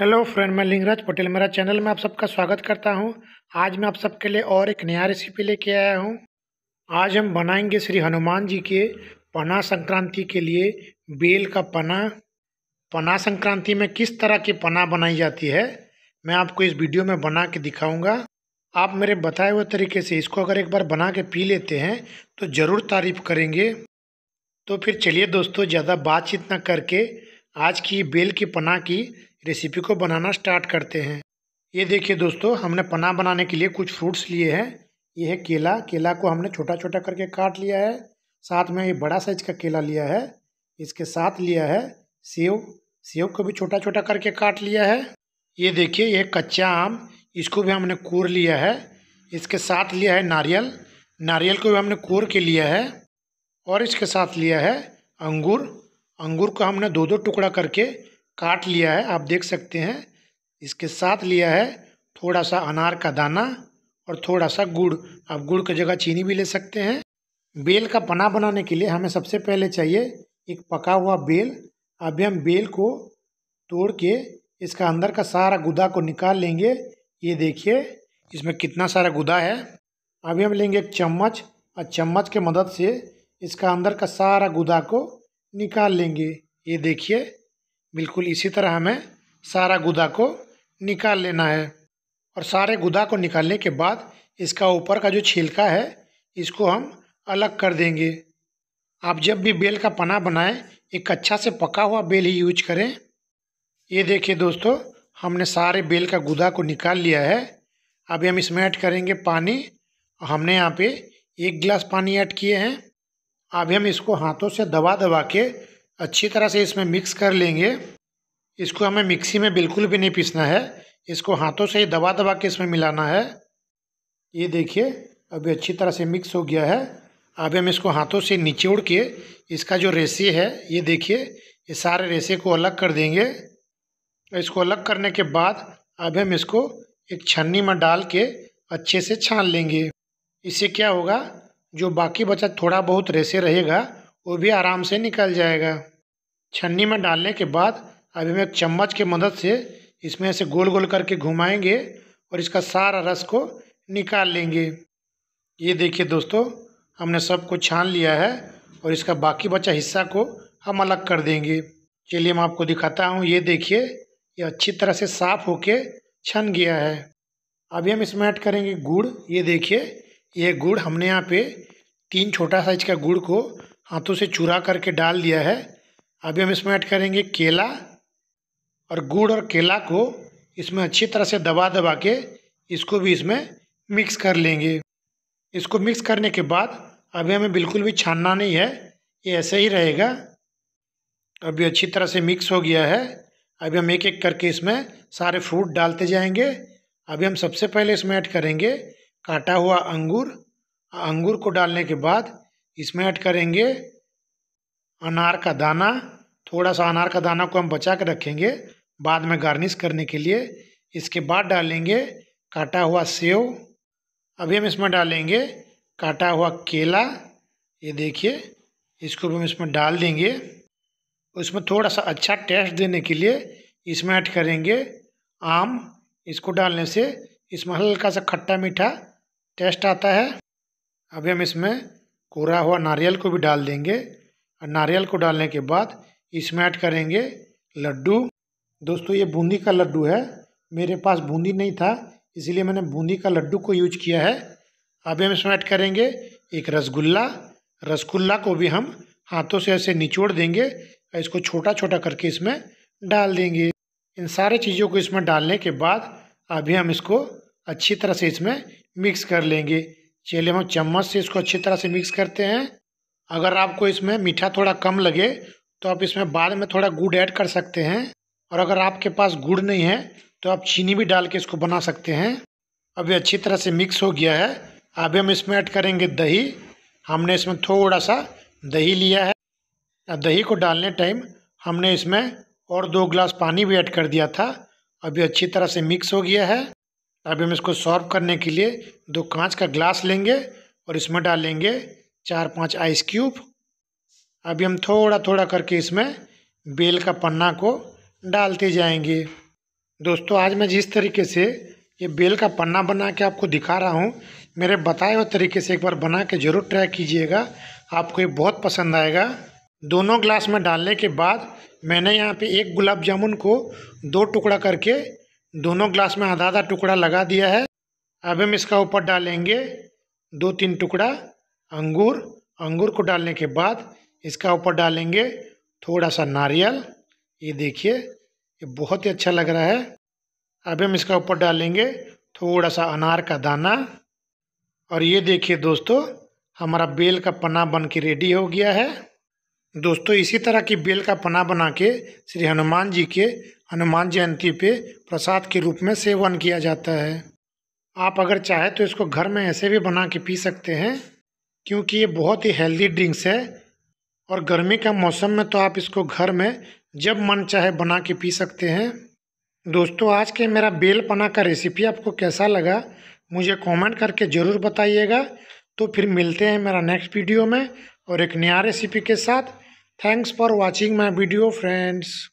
Hello friend मैं लिंगराज पटेल मेरा channel में आप सबका स्वागत करता हूं आज मैं आप सबके लिए और एक नया रेसिपी लेके आया हूं आज हम बनाएंगे श्री हनुमान जी के पना संक्रांति के लिए बेल का पना पना संक्रांति में किस तरह की पना बनाई जाती है मैं आपको इस वीडियो में बना के दिखाऊँगा आप मेरे बताए हुए तरीके से इसको अगर एक बार बना के पी लेते हैं तो ज़रूर तारीफ़ करेंगे तो फिर चलिए दोस्तों ज़्यादा बातचीत न करके आज की बेल की पना की रेसिपी को बनाना स्टार्ट करते हैं ये देखिए दोस्तों हमने पना बनाने के लिए कुछ फ्रूट्स लिए हैं ये है केला केला को हमने छोटा छोटा करके काट लिया है साथ में ये बड़ा साइज का केला लिया है इसके साथ लिया है सेब सेब को भी छोटा छोटा करके काट लिया है ये देखिए ये कच्चा आम इसको भी हमने कोर लिया है इसके साथ लिया है नारियल नारियल को भी हमने कोर के लिया है और इसके साथ लिया है अंगूर अंगूर को हमने दो दो टुकड़ा करके काट लिया है आप देख सकते हैं इसके साथ लिया है थोड़ा सा अनार का दाना और थोड़ा सा गुड़ आप गुड़ की जगह चीनी भी ले सकते हैं बेल का पना बनाने के लिए हमें सबसे पहले चाहिए एक पका हुआ बेल अभी हम बेल को तोड़ के इसका अंदर का सारा गुदा को निकाल लेंगे ये देखिए इसमें कितना सारा गुदा है अभी हम लेंगे एक चम्मच और चम्मच के मदद से इसका अंदर का सारा गुदा को निकाल लेंगे ये देखिए बिल्कुल इसी तरह हमें सारा गुदा को निकाल लेना है और सारे गुदा को निकालने के बाद इसका ऊपर का जो छिलका है इसको हम अलग कर देंगे आप जब भी बेल का पना बनाएं एक अच्छा से पका हुआ बेल ही यूज करें ये देखिए दोस्तों हमने सारे बेल का गुदा को निकाल लिया है अभी हम इसमें ऐड करेंगे पानी हमने यहाँ पे एक गिलास पानी ऐड किए हैं अभी हम इसको हाथों से दबा दबा के अच्छी तरह से इसमें मिक्स कर लेंगे इसको हमें मिक्सी में बिल्कुल भी नहीं पीसना है इसको हाथों से ही दबा दबा के इसमें मिलाना है ये देखिए अभी अच्छी तरह से मिक्स हो गया है अब हम इसको हाथों से निचोड़ के इसका जो रेसे है ये देखिए ये सारे रेसे को अलग कर देंगे इसको अलग करने के बाद अब हम इसको एक छन्नी में डाल के अच्छे से छान लेंगे इससे क्या होगा जो बाकी बचा थोड़ा बहुत रेसे रहेगा वो भी आराम से निकल जाएगा छन्नी में डालने के बाद अभी हम एक चम्मच की मदद से इसमें ऐसे गोल गोल करके घुमाएंगे और इसका सारा रस को निकाल लेंगे ये देखिए दोस्तों हमने सब कुछ छान लिया है और इसका बाकी बचा हिस्सा को हम अलग कर देंगे चलिए मैं आपको दिखाता हूँ ये देखिए ये अच्छी तरह से साफ़ होके छन गया है अभी हम इसमें ऐड करेंगे गुड़ ये देखिए ये गुड़ हमने यहाँ पे तीन छोटा साइज का गुड़ को हाथों से चूरा करके डाल दिया है अभी हम इसमें ऐड करेंगे केला और गुड़ और केला को इसमें अच्छी तरह से दबा दबा के इसको भी इसमें मिक्स कर लेंगे इसको मिक्स करने के बाद अभी हमें बिल्कुल भी छानना नहीं है ये ऐसे ही रहेगा अभी अच्छी तरह से मिक्स हो गया है अभी हम एक एक करके इसमें सारे फ्रूट डालते जाएंगे अभी हम सबसे पहले इसमें ऐड करेंगे काटा हुआ अंगूर अंगूर को डालने के बाद इसमें ऐड करेंगे अनार का दाना थोड़ा सा अनार का दाना को हम बचा कर रखेंगे बाद में गार्निश करने के लिए इसके बाद डालेंगे काटा हुआ सेव अभी हम इसमें डालेंगे काटा हुआ केला ये देखिए इसको भी हम इसमें डाल देंगे उसमें थोड़ा सा अच्छा टेस्ट देने के लिए इसमें ऐड करेंगे आम इसको डालने से इसमें हल्का सा खट्टा मीठा टेस्ट आता है अभी हम इसमें कोरा हुआ नारियल को भी डाल देंगे और नारियल को डालने के बाद इसमें ऐड करेंगे लड्डू दोस्तों ये बूंदी का लड्डू है मेरे पास बूंदी नहीं था इसलिए मैंने बूंदी का लड्डू को यूज किया है अब हम इसमें ऐड करेंगे एक रसगुल्ला रसगुल्ला को भी हम हाथों से ऐसे निचोड़ देंगे और इसको छोटा छोटा करके इसमें डाल देंगे इन सारे चीज़ों को इसमें डालने के बाद अभी हम इसको अच्छी तरह से इसमें मिक्स कर लेंगे चलिए हम चम्मच से इसको अच्छी तरह से मिक्स करते हैं अगर आपको इसमें मीठा थोड़ा कम लगे तो आप इसमें बाद में थोड़ा गुड़ ऐड कर सकते हैं और अगर आपके पास गुड़ नहीं है तो आप चीनी भी डाल के इसको बना सकते हैं अभी अच्छी तरह से मिक्स हो गया है अभी हम इसमें ऐड करेंगे दही हमने इसमें थोड़ा सा दही लिया है दही को डालने टाइम हमने इसमें और दो गिलास पानी भी ऐड कर दिया था अभी अच्छी तरह से मिक्स हो गया है अभी हम इसको सॉल्व करने के लिए दो कांच का ग्लास लेंगे और इसमें डालेंगे चार पांच आइस क्यूब अभी हम थोड़ा थोड़ा करके इसमें बेल का पन्ना को डालते जाएंगे दोस्तों आज मैं जिस तरीके से ये बेल का पन्ना बना के आपको दिखा रहा हूँ मेरे बताए हुए तरीके से एक बार बना के ज़रूर ट्राई कीजिएगा आपको ये बहुत पसंद आएगा दोनों ग्लास में डालने के बाद मैंने यहाँ पे एक गुलाब जामुन को दो टुकड़ा करके दोनों ग्लास में आधा आधा टुकड़ा लगा दिया है अब हम इसका ऊपर डालेंगे दो तीन टुकड़ा अंगूर अंगूर को डालने के बाद इसका ऊपर डालेंगे थोड़ा सा नारियल ये देखिए ये बहुत ही अच्छा लग रहा है अब हम इसका ऊपर डालेंगे थोड़ा सा अनार का दाना और ये देखिए दोस्तों हमारा बेल का पना बन के रेडी हो गया है दोस्तों इसी तरह की बेल का पना बना के श्री हनुमान जी के हनुमान जयंती पे प्रसाद के रूप में सेवन किया जाता है आप अगर चाहें तो इसको घर में ऐसे भी बना के पी सकते हैं क्योंकि ये बहुत ही हेल्दी ड्रिंक्स है और गर्मी का मौसम में तो आप इसको घर में जब मन चाहे बना के पी सकते हैं दोस्तों आज के मेरा बेल पना का रेसिपी आपको कैसा लगा मुझे कमेंट करके ज़रूर बताइएगा तो फिर मिलते हैं मेरा नेक्स्ट वीडियो में और एक नया रेसिपी के साथ Thanks for watching my video friends.